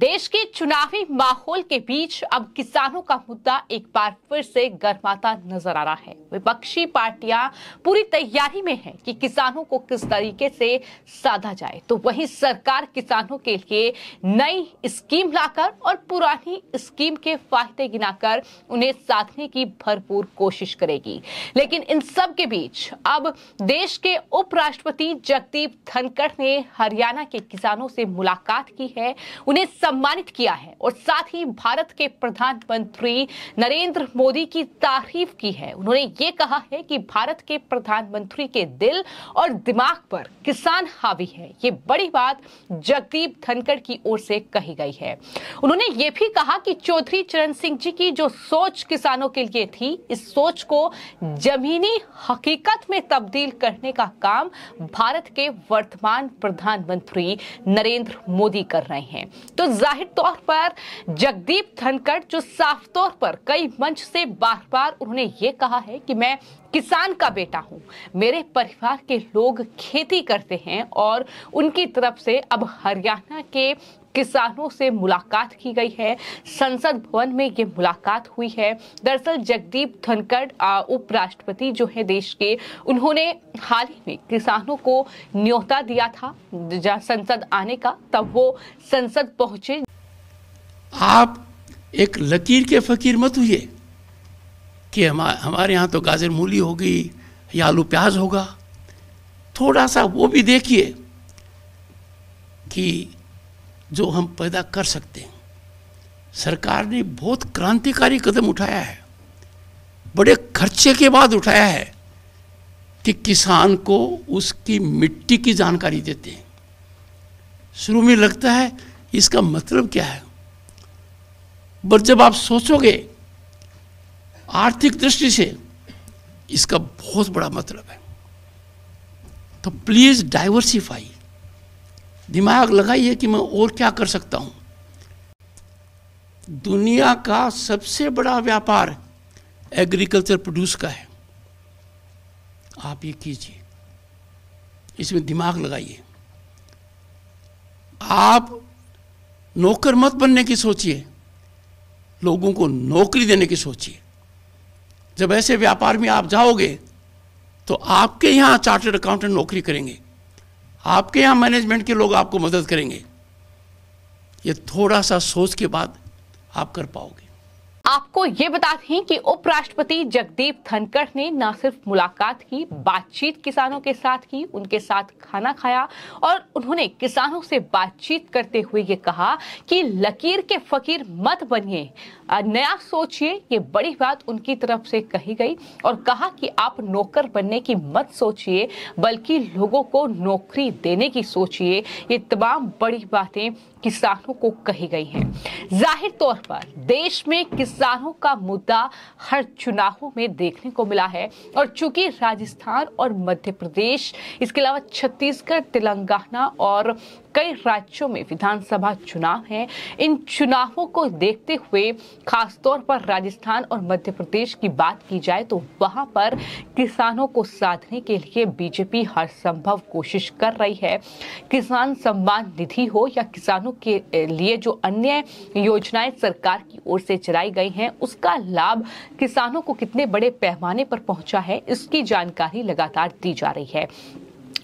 देश के चुनावी माहौल के बीच अब किसानों का मुद्दा एक बार फिर से गर्माता नजर आ रहा है विपक्षी पार्टियां पूरी तैयारी में हैं कि किसानों को किस तरीके से साधा जाए तो वहीं सरकार किसानों के लिए नई स्कीम लाकर और पुरानी स्कीम के फायदे गिनाकर उन्हें साधने की भरपूर कोशिश करेगी लेकिन इन सब के बीच अब देश के उपराष्ट्रपति जगदीप धनखड़ ने हरियाणा के किसानों से मुलाकात की है उन्हें सम्मानित किया है और साथ ही भारत के प्रधानमंत्री नरेंद्र मोदी की तारीफ की है उन्होंने ये कहा है कि भारत के प्रधानमंत्री के दिल और दिमाग पर किसान हावी है ये बड़ी बात जगदीप धनखड़ की ओर से कही गई है उन्होंने ये भी कहा कि चौधरी चरण सिंह जी की जो सोच किसानों के लिए थी इस सोच को जमीनी हकीकत में तब्दील करने का काम भारत के वर्तमान प्रधानमंत्री नरेंद्र मोदी कर रहे हैं तो जाहिर तौर पर जगदीप धनखड़ जो साफ तौर पर कई मंच से बार बार उन्होंने ये कहा है कि मैं किसान का बेटा हूँ मेरे परिवार के लोग खेती करते हैं और उनकी तरफ से अब हरियाणा के किसानों से मुलाकात की गई है संसद भवन में ये मुलाकात हुई है दरअसल जगदीप धनखड़ उपराष्ट्रपति जो है देश के उन्होंने हाल ही में किसानों को न्योता दिया था संसद आने का तब वो संसद पहुंचे आप एक लकीर के फकीर मत हुई कि हमारे यहाँ तो गाजर मूली होगी या आलू प्याज होगा थोड़ा सा वो भी देखिए कि जो हम पैदा कर सकते हैं सरकार ने बहुत क्रांतिकारी कदम उठाया है बड़े खर्चे के बाद उठाया है कि किसान को उसकी मिट्टी की जानकारी देते हैं शुरू में लगता है इसका मतलब क्या है पर जब आप सोचोगे आर्थिक दृष्टि से इसका बहुत बड़ा मतलब है तो प्लीज़ डाइवर्सिफाई दिमाग लगाइए कि मैं और क्या कर सकता हूँ दुनिया का सबसे बड़ा व्यापार एग्रीकल्चर प्रोड्यूस का है आप ये कीजिए इसमें दिमाग लगाइए आप नौकर मत बनने की सोचिए लोगों को नौकरी देने की सोचिए जब ऐसे व्यापार में आप जाओगे तो आपके यहाँ चार्टर्ड अकाउंटेंट नौकरी करेंगे आपके यहाँ मैनेजमेंट के लोग आपको मदद करेंगे ये थोड़ा सा सोच के बाद आप कर पाओगे आपको ये बता दें कि उपराष्ट्रपति जगदीप धनखड़ ने न सिर्फ मुलाकात की बातचीत किसानों के साथ की उनके साथ खाना खाया और उन्होंने किसानों से बातचीत करते हुए ये कहा कि लकीर के फकीर मत बनिए नया सोचिए ये बड़ी बात उनकी तरफ से कही गई और कहा कि आप नौकर बनने की मत सोचिए बल्कि लोगों को नौकरी देने की सोचिए ये तमाम बड़ी बातें किसानों को कही गई हैं जाहिर तौर पर देश में किसानों का मुद्दा हर चुनावों में देखने को मिला है और चूंकि राजस्थान और मध्य प्रदेश इसके अलावा छत्तीसगढ़ तेलंगाना और कई राज्यों में विधानसभा चुनाव हैं इन चुनावों को देखते हुए खासतौर पर राजस्थान और मध्य प्रदेश की बात की जाए तो वहां पर किसानों को साधने के लिए बीजेपी हर संभव कोशिश कर रही है किसान सम्मान निधि हो या किसानों के लिए जो अन्य योजनाएं सरकार की ओर से चलाई गई हैं उसका लाभ किसानों को कितने बड़े पैमाने पर पहुंचा है इसकी जानकारी लगातार दी जा रही है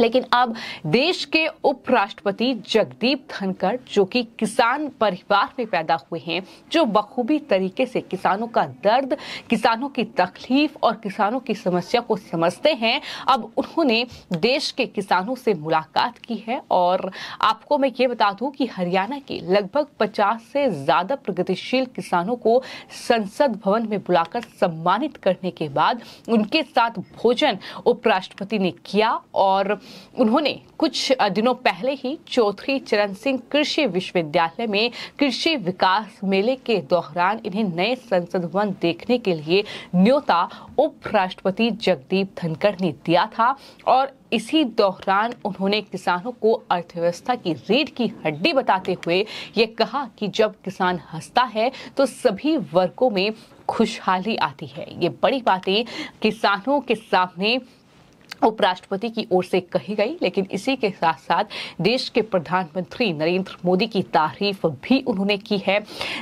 लेकिन अब देश के उपराष्ट्रपति जगदीप धनखड़ जो कि किसान परिवार में पैदा हुए हैं जो बखूबी तरीके से किसानों का दर्द किसानों की तकलीफ और किसानों की समस्या को समझते हैं अब उन्होंने देश के किसानों से मुलाकात की है और आपको मैं ये बता दूं कि हरियाणा के लगभग 50 से ज़्यादा प्रगतिशील किसानों को संसद भवन में बुलाकर सम्मानित करने के बाद उनके साथ भोजन उपराष्ट्रपति ने किया और उन्होंने कुछ दिनों पहले ही चौधरी चरण सिंह कृषि विश्वविद्यालय में कृषि विकास मेले के दौरान इन्हें नए संसद भवन देखने के लिए न्योता उपराष्ट्रपति जगदीप धनखड़ ने दिया था और इसी दौरान उन्होंने किसानों को अर्थव्यवस्था की रीढ़ की हड्डी बताते हुए ये कहा कि जब किसान हंसता है तो सभी वर्गों में खुशहाली आती है ये बड़ी बातें किसानों के सामने उपराष्ट्रपति की ओर से कही गई लेकिन इसी के साथ साथ देश के प्रधानमंत्री नरेंद्र मोदी की तारीफ भी उन्होंने की है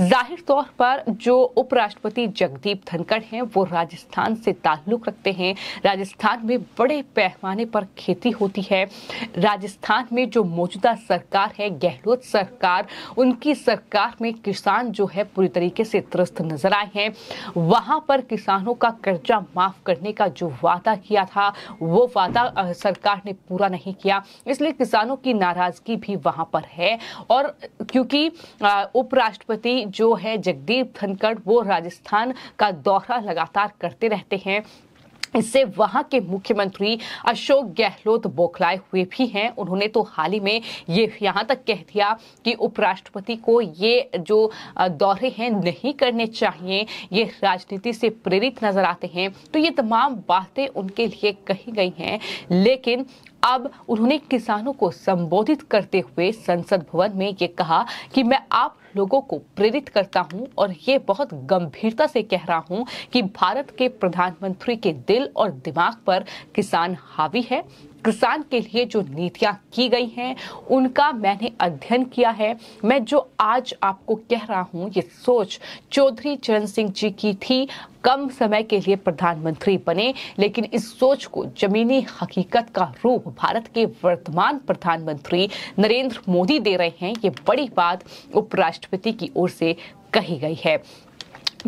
जाहिर तौर पर जो उपराष्ट्रपति जगदीप धनखड़ हैं वो राजस्थान से ताल्लुक रखते हैं राजस्थान में बड़े पैमाने पर खेती होती है राजस्थान में जो मौजूदा सरकार है गहलोत सरकार उनकी सरकार में किसान जो है पूरी तरीके से त्रस्त नजर आए हैं वहां पर किसानों का कर्जा माफ करने का जो वादा किया था वो वो वादा सरकार ने पूरा नहीं किया इसलिए किसानों की नाराजगी भी वहां पर है और क्योंकि उपराष्ट्रपति जो है जगदीप धनखड़ वो राजस्थान का दौरा लगातार करते रहते हैं इससे वहां के मुख्यमंत्री अशोक गहलोत बौखलाए हुए भी हैं उन्होंने तो हाल ही में ये यहां तक कह दिया कि उपराष्ट्रपति को ये जो दौरे हैं नहीं करने चाहिए ये राजनीति से प्रेरित नजर आते हैं तो ये तमाम बातें उनके लिए कही गई हैं लेकिन अब उन्होंने किसानों को संबोधित करते हुए संसद भवन में ये कहा कि मैं आप लोगों को प्रेरित करता हूं और ये बहुत गंभीरता से कह रहा हूं कि भारत के प्रधानमंत्री के दिल और दिमाग पर किसान हावी है किसान के लिए जो नीतियाँ की गई हैं उनका मैंने अध्ययन किया है मैं जो आज आपको कह रहा हूँ ये सोच चौधरी चरण सिंह जी की थी कम समय के लिए प्रधानमंत्री बने लेकिन इस सोच को जमीनी हकीकत का रूप भारत के वर्तमान प्रधानमंत्री नरेंद्र मोदी दे रहे हैं ये बड़ी बात उपराष्ट्रपति की ओर से कही गई है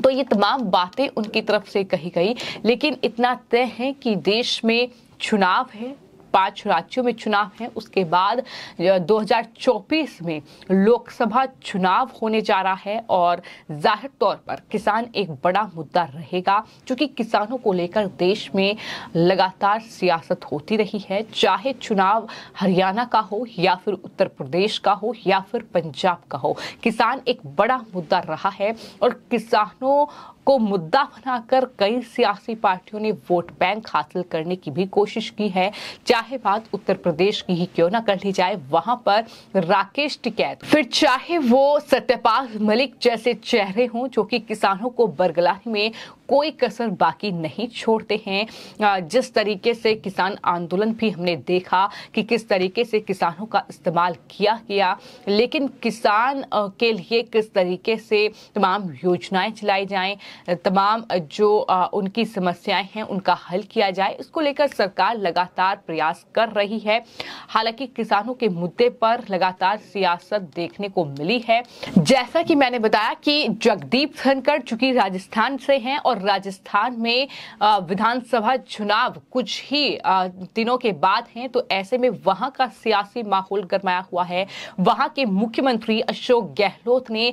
तो ये तमाम बातें उनकी तरफ से कही गई लेकिन इतना तय है कि देश में चुनाव है पांच राज्यों में चुनाव है उसके बाद 2024 में लोकसभा चुनाव होने जा रहा है और जाहिर तौर पर किसान एक बड़ा मुद्दा रहेगा क्योंकि किसानों को लेकर देश में लगातार सियासत होती रही है चाहे चुनाव हरियाणा का हो या फिर उत्तर प्रदेश का हो या फिर पंजाब का हो किसान एक बड़ा मुद्दा रहा है और किसानों को मुद्दा बनाकर कई सियासी पार्टियों ने वोट बैंक हासिल करने की भी कोशिश की है चाहे बात उत्तर प्रदेश की ही क्यों ना कर ली जाए वहां पर राकेश टिकैत फिर चाहे वो सत्यपाल मलिक जैसे चेहरे हों जो कि किसानों को बरगलाने में कोई कसर बाकी नहीं छोड़ते हैं जिस तरीके से किसान आंदोलन भी हमने देखा कि किस तरीके से किसानों का इस्तेमाल किया गया लेकिन किसान के लिए किस तरीके से तमाम योजनाएं चलाई जाएं तमाम जो उनकी समस्याएं हैं उनका हल किया जाए इसको लेकर सरकार लगातार प्रयास कर रही है हालांकि किसानों के मुद्दे पर लगातार सियासत देखने को मिली है जैसा कि मैंने बताया कि जगदीप धनखड़ चूंकि राजस्थान से हैं और और राजस्थान में विधानसभा चुनाव कुछ ही दिनों के बाद हैं तो ऐसे में वहां का सियासी माहौल गरमाया हुआ है वहां के मुख्यमंत्री अशोक गहलोत ने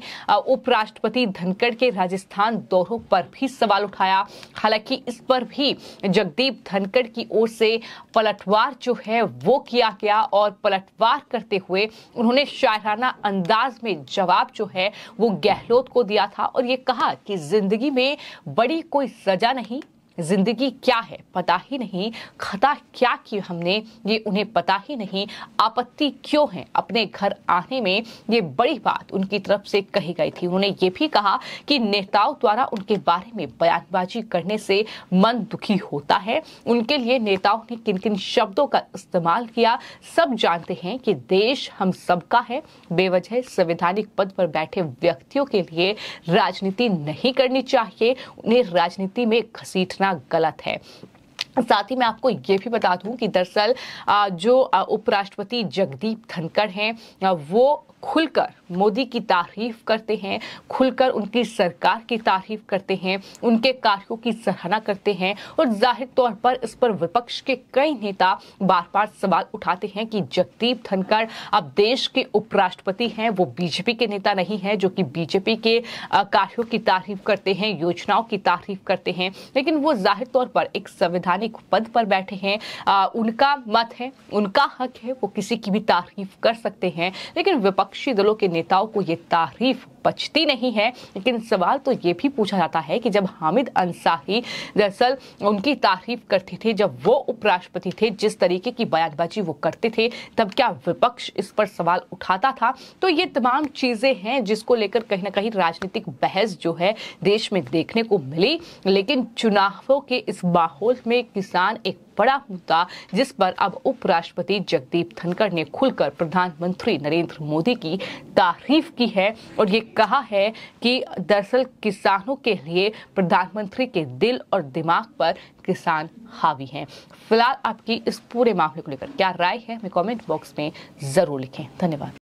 उपराष्ट्रपति धनखड़ के राजस्थान दौरों पर भी सवाल उठाया हालांकि इस पर भी जगदीप धनखड़ की ओर से पलटवार जो है वो किया गया और पलटवार करते हुए उन्होंने शायराना अंदाज में जवाब जो है वो गहलोत को दिया था और ये कहा कि जिंदगी में बड़ी बड़ी कोई सजा नहीं जिंदगी क्या है पता ही नहीं खता क्या की हमने ये उन्हें पता ही नहीं आपत्ति क्यों है अपने घर आने में ये बड़ी बात उनकी तरफ से कही गई थी उन्होंने ये भी कहा कि नेताओं द्वारा उनके बारे में बयानबाजी करने से मन दुखी होता है उनके लिए नेताओं ने किन किन शब्दों का इस्तेमाल किया सब जानते हैं कि देश हम सबका है बेवजह संवैधानिक पद पर बैठे व्यक्तियों के लिए राजनीति नहीं करनी चाहिए उन्हें राजनीति में घसीटना करना गलत है साथ ही मैं आपको ये भी बता दूं कि दरअसल जो उपराष्ट्रपति जगदीप धनखड़ हैं वो खुलकर मोदी की तारीफ करते हैं खुलकर उनकी सरकार की तारीफ करते हैं उनके कार्यों की सराहना करते हैं और जाहिर तौर पर इस पर विपक्ष के कई नेता बार बार सवाल उठाते हैं कि जगदीप धनखड़ अब देश के उपराष्ट्रपति हैं वो बीजेपी के नेता नहीं हैं जो कि बीजेपी के कार्यों की तारीफ करते हैं योजनाओं की तारीफ करते हैं लेकिन वो जाहिर तौर पर एक संवैधानिक एक पद पर बैठे हैं आ, उनका मत है उनका हक है वो किसी की भी तारीफ कर सकते हैं लेकिन विपक्षी दलों के नेताओं को ये तारीफ बचती नहीं है लेकिन सवाल तो ये भी पूछा जाता है कि जब हामिद अंसारी दरअसल उनकी तारीफ करते थे जब वो उपराष्ट्रपति थे जिस तरीके की बयानबाजी वो करते थे तब क्या विपक्ष इस पर सवाल उठाता था तो ये तमाम चीज़ें हैं जिसको लेकर कहीं ना कहीं राजनीतिक बहस जो है देश में देखने को मिली लेकिन चुनावों के इस माहौल में किसान एक बड़ा मुद्दा जिस पर अब उपराष्ट्रपति जगदीप धनखड़ ने खुलकर प्रधानमंत्री नरेंद्र मोदी की तारीफ की है और ये कहा है कि दरअसल किसानों के लिए प्रधानमंत्री के दिल और दिमाग पर किसान हावी हैं फिलहाल आपकी इस पूरे मामले को लेकर क्या राय है हमें कमेंट बॉक्स में ज़रूर लिखें धन्यवाद